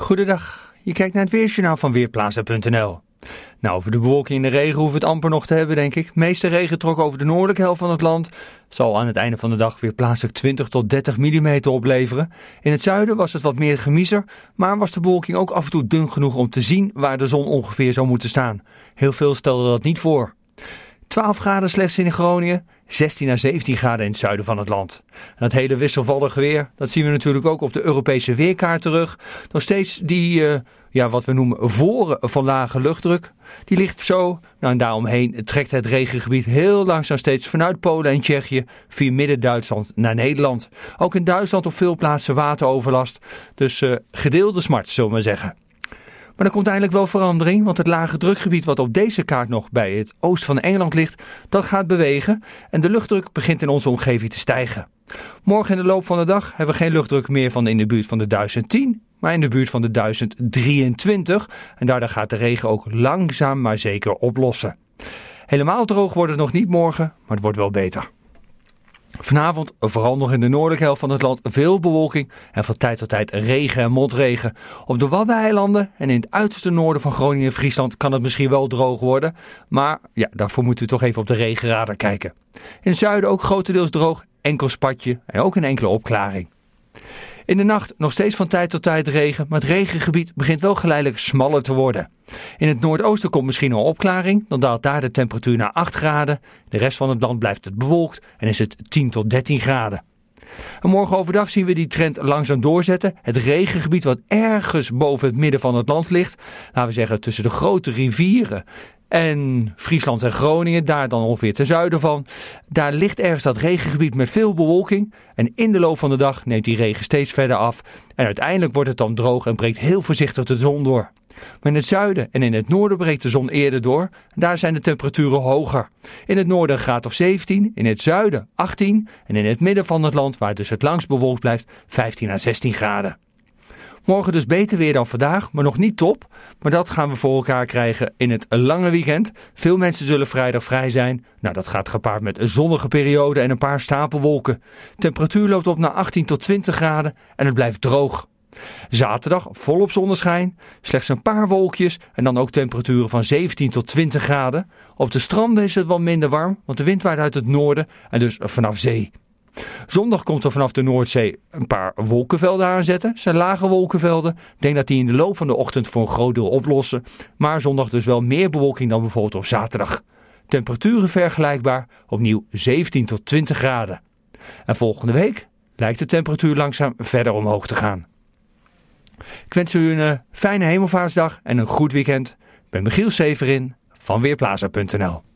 Goedendag, je kijkt naar het Weersjournaal van Weerplaza.nl. Nou, over de bewolking en de regen hoeven we het amper nog te hebben, denk ik. De meeste regen trok over de noordelijke helft van het land. Zal aan het einde van de dag weer plaatselijk 20 tot 30 mm opleveren. In het zuiden was het wat meer gemiezer, maar was de bewolking ook af en toe dun genoeg om te zien waar de zon ongeveer zou moeten staan. Heel veel stelden dat niet voor. 12 graden slechts in Groningen, 16 à 17 graden in het zuiden van het land. En dat hele wisselvallige weer, dat zien we natuurlijk ook op de Europese weerkaart terug. Nog steeds die, eh, ja, wat we noemen voren eh, van lage luchtdruk, die ligt zo. Nou, en daaromheen trekt het regengebied heel langzaam steeds vanuit Polen en Tsjechië via Midden-Duitsland naar Nederland. Ook in Duitsland op veel plaatsen wateroverlast, dus eh, gedeelde smart zullen we zeggen. Maar er komt eindelijk wel verandering, want het lage drukgebied wat op deze kaart nog bij het oosten van Engeland ligt, dat gaat bewegen en de luchtdruk begint in onze omgeving te stijgen. Morgen in de loop van de dag hebben we geen luchtdruk meer van in de buurt van de 1010, maar in de buurt van de 1023 en daardoor gaat de regen ook langzaam maar zeker oplossen. Helemaal droog wordt het nog niet morgen, maar het wordt wel beter. Vanavond vooral nog in de noordelijke helft van het land veel bewolking en van tijd tot tijd regen en motregen. Op de Waddeneilanden en in het uiterste noorden van Groningen en Friesland kan het misschien wel droog worden. Maar ja, daarvoor moeten we toch even op de regenradar kijken. In het zuiden ook grotendeels droog, enkel spatje en ook een enkele opklaring. In de nacht nog steeds van tijd tot tijd regen, maar het regengebied begint wel geleidelijk smaller te worden. In het noordoosten komt misschien een opklaring, dan daalt daar de temperatuur naar 8 graden. De rest van het land blijft het bewolkt en is het 10 tot 13 graden. En morgen overdag zien we die trend langzaam doorzetten. Het regengebied wat ergens boven het midden van het land ligt, laten we zeggen tussen de grote rivieren en Friesland en Groningen, daar dan ongeveer ten zuiden van. Daar ligt ergens dat regengebied met veel bewolking. En in de loop van de dag neemt die regen steeds verder af. En uiteindelijk wordt het dan droog en breekt heel voorzichtig de zon door. Maar in het zuiden en in het noorden breekt de zon eerder door. daar zijn de temperaturen hoger. In het noorden gaat graad of 17, in het zuiden 18 en in het midden van het land, waar het dus het langst bewolkt blijft, 15 à 16 graden. Morgen dus beter weer dan vandaag, maar nog niet top. Maar dat gaan we voor elkaar krijgen in het lange weekend. Veel mensen zullen vrijdag vrij zijn. Nou, dat gaat gepaard met een zonnige periode en een paar stapelwolken. Temperatuur loopt op naar 18 tot 20 graden en het blijft droog. Zaterdag volop zonneschijn, slechts een paar wolkjes en dan ook temperaturen van 17 tot 20 graden. Op de stranden is het wel minder warm, want de wind waait uit het noorden en dus vanaf zee. Zondag komt er vanaf de Noordzee een paar wolkenvelden aanzetten. zijn lage wolkenvelden. denk dat die in de loop van de ochtend voor een groot deel oplossen. Maar zondag dus wel meer bewolking dan bijvoorbeeld op zaterdag. Temperaturen vergelijkbaar, opnieuw 17 tot 20 graden. En volgende week lijkt de temperatuur langzaam verder omhoog te gaan. Ik wens u een eh, fijne hemelvaartsdag en een goed weekend. Ik ben Michiel Severin van Weerplaza.nl